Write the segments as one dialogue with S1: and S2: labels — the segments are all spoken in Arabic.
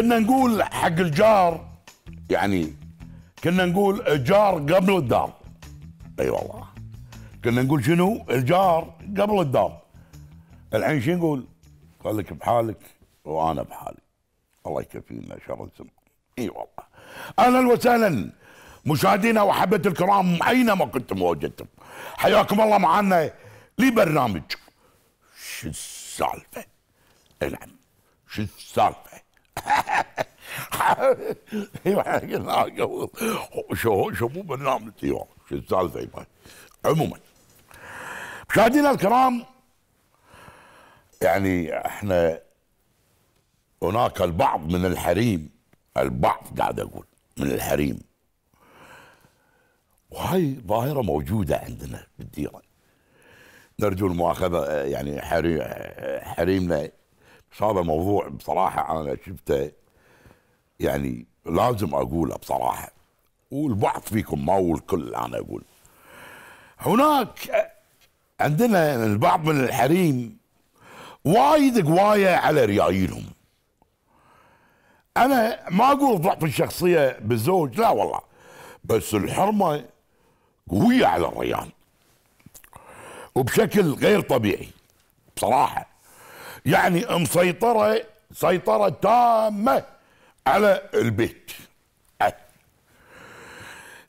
S1: كنا نقول حق الجار يعني كنا نقول الجار قبل الدار اي أيوة والله كنا نقول شنو الجار قبل الدار الحين شو نقول قال لك بحالك وانا بحالي الله يكفينا شر الزمان اي أيوة والله اهلا وسهلا مشاهدينا واحبتي الكرام اينما كنتم وجدتم حياكم الله معنا لبرنامج شو السالفه؟ نعم شو السالفه؟ شبوب النعم التيوم شو السالفه عموما مشاهدينا الكرام يعني احنا هناك البعض من الحريم البعض قاعد اقول من الحريم وهاي ظاهره موجوده عندنا بالديره نرجو المؤاخذه يعني حريمنا هذا موضوع بصراحة أنا شفته يعني لازم أقوله بصراحة والبعض فيكم ما والكل أنا أقول هناك عندنا البعض من الحريم وايد قواية على ريايلهم أنا ما أقول ضعف الشخصية بالزوج لا والله بس الحرمة قوية على الريان وبشكل غير طبيعي بصراحة يعني مسيطرة سيطرة تامة على البيت أه.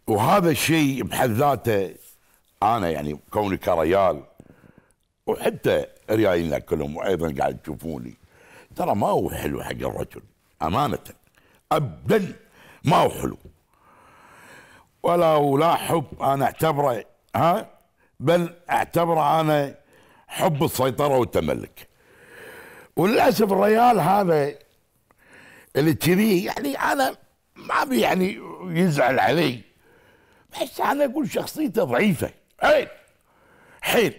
S1: وهذا الشيء بحد ذاته انا يعني كوني كريال وحتى ريالنا كلهم وايضا قاعد تشوفوني ترى ما هو حلو حق الرجل امانه ابدا ما هو حلو ولا ولا حب انا اعتبره ها بل اعتبره انا حب السيطره والتملك وللاسف الريال هذا اللي كذي يعني انا ما ابي يعني يزعل علي بس انا اقول شخصيته ضعيفه حيل حيل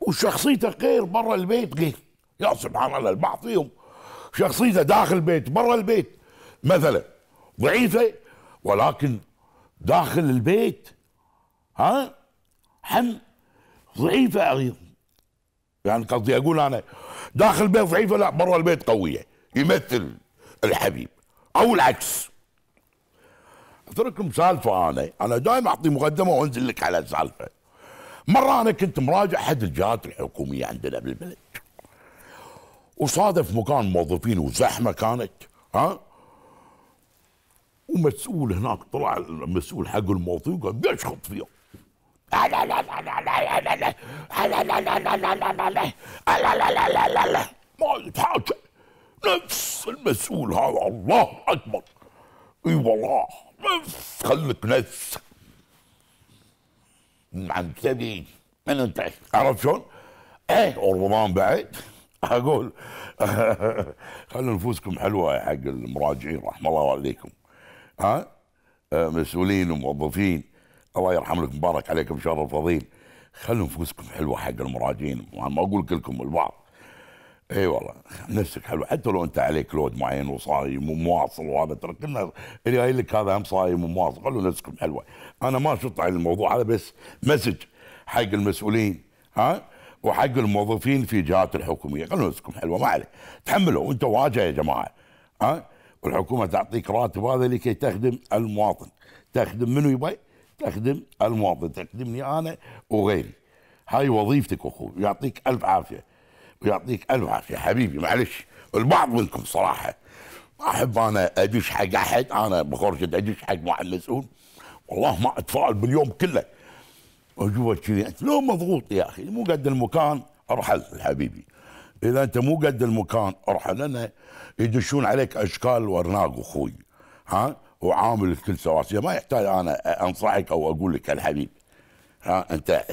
S1: وشخصيته غير برا البيت غير يا سبحان الله البعض فيهم شخصيته داخل البيت برا البيت مثلا ضعيفه ولكن داخل البيت ها هم ضعيفه ايضا يعني قصدي اقول انا داخل البيت ضعيفه لا برا البيت قويه يمثل الحبيب او العكس اتركهم سالفه انا انا دائما اعطي مقدمه وانزل لك على سالفه مره انا كنت مراجع احد الجهات الحكوميه عندنا بالبلد وصادف مكان موظفين وزحمه كانت ها ومسؤول هناك طلع المسؤول حق الموظفين قال بيشخط فيهم ما ينفعش نفس المسؤول هذا الله اكبر اي والله نفس نفس نفسك معذبين من انت عرفت شلون؟ ايه ورمضان بعد اقول خلوا نفوسكم حلوه يا حق المراجعين رحم الله عليكم ها مسؤولين وموظفين الله يرحم لك مبارك عليكم شهر الفضيل خلوا نفوسكم حلوه حق المراجعين ما اقول كلكم البعض اي والله نفسك حلو حتى لو انت عليك لود معين وصايم ومواصل وهذا ترى كلنا اللي قايل لك هذا هم صايم ومواصل خلوا نفسكم حلوه انا ما شط على الموضوع هذا بس مسج حق المسؤولين ها وحق الموظفين في جهات الحكوميه خلوا نفسكم حلوه ما عليك تحملوا وانت واجهه يا جماعه ها والحكومه تعطيك راتب هذا لكي تخدم المواطن تخدم منو يبي تخدم المواطن تخدمني انا وغيري هاي وظيفتك اخوي يعطيك الف عافيه ويعطيك الف عافيه حبيبي معلش البعض منكم صراحه ما احب انا ادش حق احد انا بخرجة ادش حق واحد مسؤول والله ما اتفائل باليوم كله اجوبه كذي انت لو مضغوط يا اخي مو قد المكان ارحل حبيبي اذا انت مو قد المكان ارحل لان يدشون عليك اشكال وارناق اخوي ها وعامل الكل سواسيه ما يحتاج انا انصحك او اقول لك الحبيب ها انت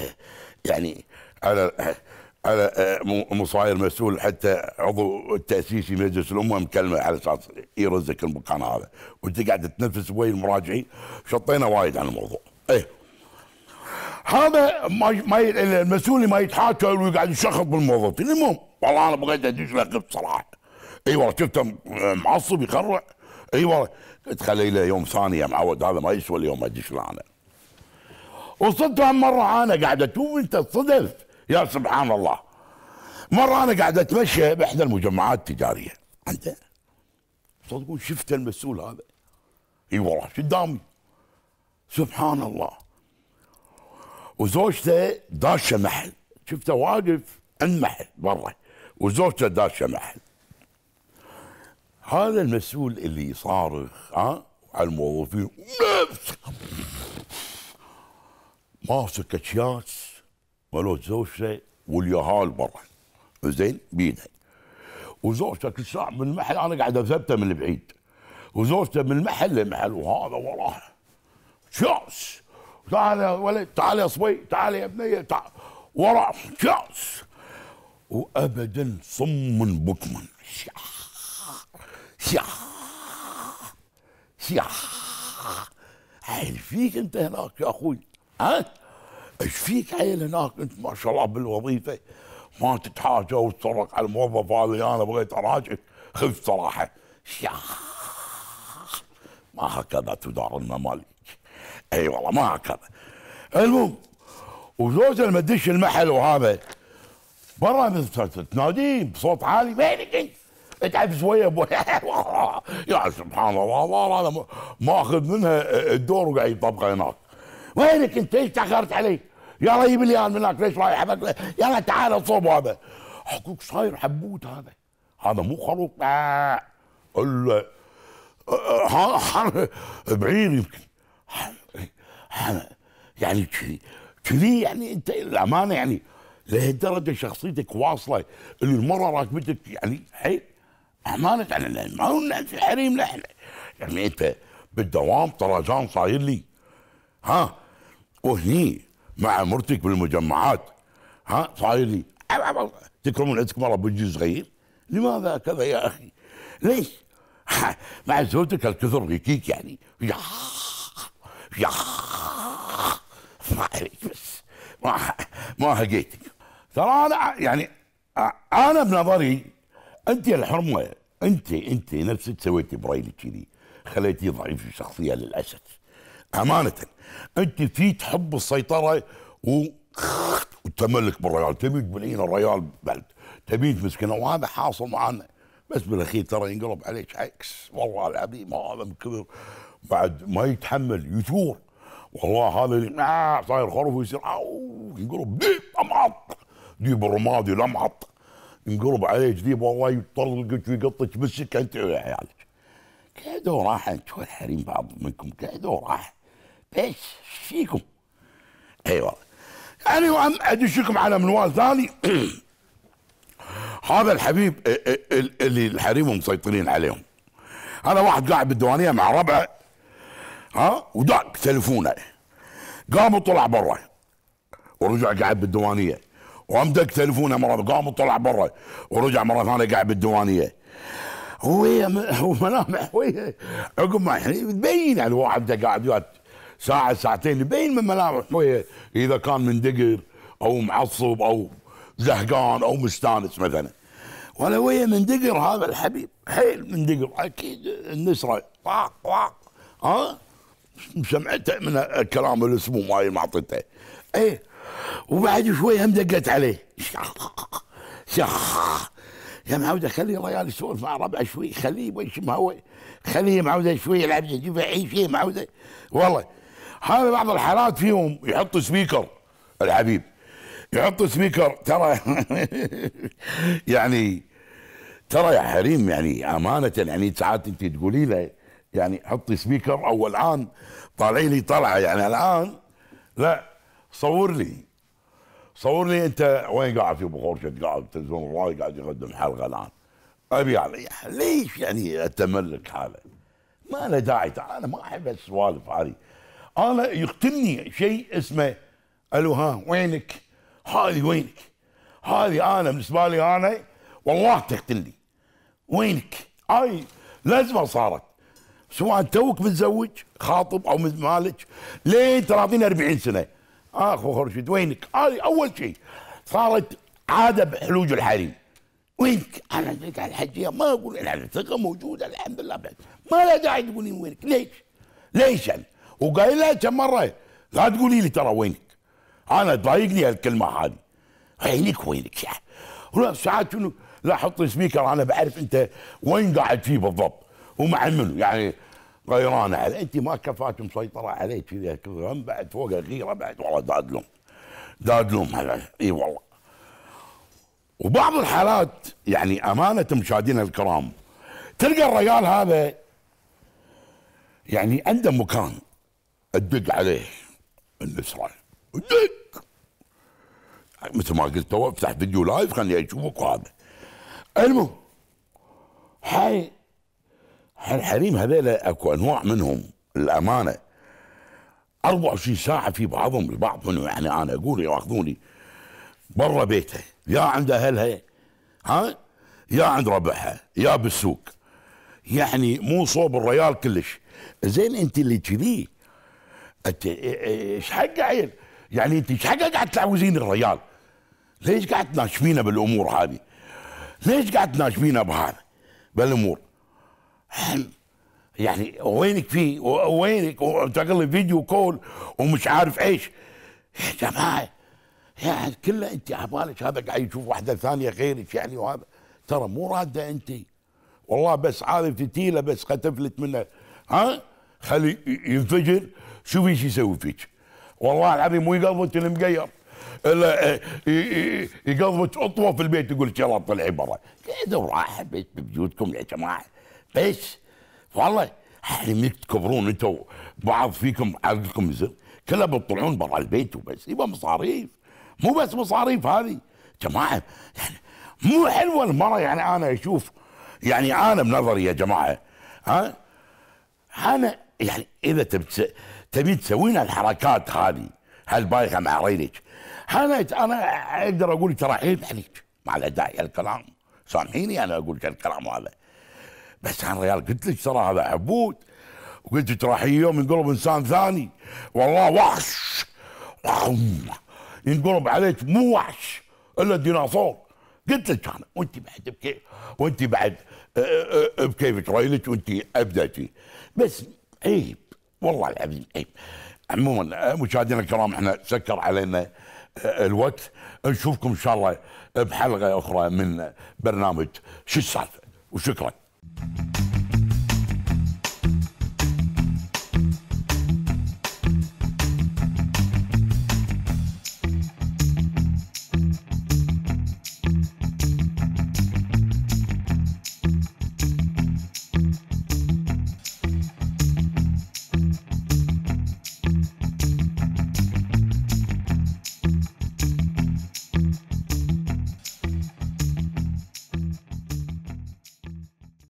S1: يعني انا انا مصاير مسؤول حتى عضو التاسيسي مجلس الامه مكلمه على اساس يرزك المكان هذا وانت قاعد تتنفس ويا المراجعين شطينا وايد عن الموضوع ايه هذا ما ما المسؤول ما يتحاكى ويقعد يشخط بالموظفين المهم والله انا بغيت ادش له صراحه اي والله شفته آه، معصب يخرع اي والله قلت خليه يوم ثاني يا معود هذا ما يسوى اليوم ادش انا وصلت مره انا قاعد اتوب انت الصدف يا سبحان الله مره انا قاعد اتمشى باحدى المجمعات التجاريه عنده صدقون شفت المسؤول هذا اي والله قدامي سبحان الله وزوجته داشه محل شفته واقف عند محل برا وزوجته داشه محل هذا المسؤول اللي يصارخ ها على الموظفين نفس ماسك اكياس مالوت زوجته واليهال برا زين بينا وزوجته كل ساعه من المحل انا قاعد اثبته من بعيد وزوجته من المحل لمحل وهذا وراه شاس تعال يا ولد تعال يا صبي تعال يا بنيه تعال وراه شاس وابدا صم بكم شاس يا يا عيل فيك انت هناك يا اخوي ها ايش فيك عيل هناك انت ما شاء الله بالوظيفه ما تتحاجى وتصرخ على الموظف هذا انا بغيت اراجعك خف صراحه يا ما هكذا تدار المماليك اي والله ما هكذا المهم وزوجها لما تدش المحل وهذا برا تناديه بصوت عالي وينك انت؟ اتعب شويه يا ابوي يا سبحان الله والله انا ماخذ منها الدور وقاعد يطبخ هناك وينك انت ليش تاخرت علي؟ يا ريب لي من هناك ليش رايح حبك يلا تعال صوب هذا حقوق صاير حبوت هذا هذا مو خروف آه. الا آه، بعير يمكن يعني كذي كذي يعني انت الامانه يعني لهالدرجه شخصيتك واصله اللي المره راكبتك يعني حيل امانه على ما هو الناس في حريمنا احنا يعني انت بالدوام طرزان صاير لي ها وهني مع مرتك بالمجمعات ها صاير لي تكرمون عندكم مره بوجي صغير لماذا كذا يا اخي ليش مع زوجتك الكثر هيكيك يعني يا يا ما عليك بس ما ما هقيتك ترى انا يعني انا بنظري انت يا الحرمه انت انت نفسك سويتي برايلي كذي خليتي ضعيف الشخصيه للاسف امانه انت في تحب السيطره و وتملك بالريال تبي تبين الريال بعد تبي تمسكنا وهذا حاصل معنا بس بالاخير ترى ينقلب عليك عكس والله العظيم هذا من كبر بعد ما يتحمل يثور والله هذا اللي آه صاير خروف يصير او ينقلب ديب امعط ديب الرمادي الامعط ينقلب عليه جديد والله يطلقك ويقطك بالسكه انت ويا عيالك قعدوا راحه انتوا الحريم بعض منكم قعدوا راحه بس فيكم اي والله يعني وعم ادشكم على منوال ثاني هذا الحبيب اللي الحريم مسيطرين عليهم هذا واحد قاعد بالديوانيه مع ربعه ها ودق تلفونه قام وطلع برا ورجع قاعد بالديوانيه وعمدك تليفونه مره قام وطلع برا ورجع مره ثانيه قاعد بالديوانيه هوية وملامح هوية عقب ما يعني تبين يعني الواحد ده قاعد وياه ساعة ساعتين يبين من ملامح هوية إذا كان مندقر أو معصب أو زهقان أو مستانس مثلا ولا هوية مندقر هذا الحبيب حيل مندقر أكيد النسرة واق واق ها سمعته من الكلام الاسمه ما معطيته ايه وبعد شوي هم دقت عليه شخ شخ يا معودة خلي الرجال يسولف مع ربعه شوي خليه يشم هواء خليه معودة شوي يلعب يجيب اي شيء معودة والله هذا بعض الحالات فيهم يحط سبيكر الحبيب يحط سبيكر ترى يعني ترى يا حريم يعني امانه يعني ساعات انت تقولي له يعني حطي سبيكر او الان طالعي لي طلعه يعني الان لا صور لي صور لي انت وين قاعد في بخورشة قاعد تلفزيون الله قاعد يقدم حلقه الان ابي علي ليش يعني اتملك حاله؟ ما له داعي انا ما احب السوالف هذه انا يقتلني شيء اسمه الو ها وينك؟ هذه وينك؟ هذه انا بالنسبه لي انا والله تقتلني وينك؟ هاي لازمه صارت سواء توك متزوج خاطب او مالك ليه تراضينا 40 سنه اخ خرشيد وينك؟ هذه اول شيء صارت عاده بحلوج الحريم وينك؟ انا على الحجيه ما اقول الثقه موجوده الحمد لله بعد ما لا داعي تقولين وينك ليش؟ ليش انا؟ وقايل لها كم مره لا تقولي لي ترى وينك انا تضايقني هالكلمه هذه عينك وينك يا ولا ساعات شنو لا حط سبيكر انا بعرف انت وين قاعد فيه بالضبط ومع منو يعني غيران على انت ما كفاك مسيطره عليك كذا هم بعد فوق غيره بعد والله داد لهم داد لهم اي والله وبعض الحالات يعني امانه مشاهدينا الكرام تلقى الرجال هذا يعني عنده مكان تدق عليه النسرة دق مثل ما قلت تو افتح فيديو لايف خليني اشوفك وهذا المهم هاي الحريم هذيلا اكو انواع منهم للامانه 24 ساعه في بعضهم البعض منهم يعني انا اقول ياخذوني برا بيته يا عند اهلها ها يا عند ربعها يا بالسوق يعني مو صوب الريال كلش زين انت اللي كذي انت ايش حق عيل يعني انت ايش حق قاعد تعوزين الريال ليش قاعد تناشفينه بالامور هذه ليش قاعد تناشفينه بهذا بالامور يعني وينك في وينك لي فيديو كول ومش عارف ايش يا جماعه يعني كله انت عبالك هذا قاعد يشوف واحده ثانيه غيرك يعني وهذا ترى مو راده انت والله بس عارف فتيله بس ختفلت منه ها خلي ينفجر شوفي ايش يسوي فيك والله العظيم مو يقضبت المقير الا إيه، إيه، إيه، يقضبت اطوه في البيت يقول لك يلا طلعي برا قعدوا راحه ببيوتكم يا جماعه ايش والله حرمت تكبرون انتوا بعض فيكم عقلكم زر كلها بتطلعون برا البيت وبس يبقى مصاريف مو بس مصاريف هذه جماعه يعني مو حلوه المره يعني انا اشوف يعني انا بنظري يا جماعه ها انا يعني اذا تبي تسوين الحركات هذه هالبايخه مع ريلك انا انا اقدر اقول ترى عيب عليك ما له داعي الكلام سامحيني انا اقول الكلام هذا بس عن ريال قلت لك صراحه عبود وقلت تراح يوم ينقلب انسان ثاني والله وحش ينقلب عليك مو وحش الا الديناصور قلت لك انا وانت بعد بكيف وانت بعد بكيفك رايلك وانت ابدتي بس عيب والله العظيم عيب عموما مشاهدينا الكرام احنا سكر علينا الوقت نشوفكم ان شاء الله بحلقه اخرى من برنامج شو السالفه وشكرا Thank you.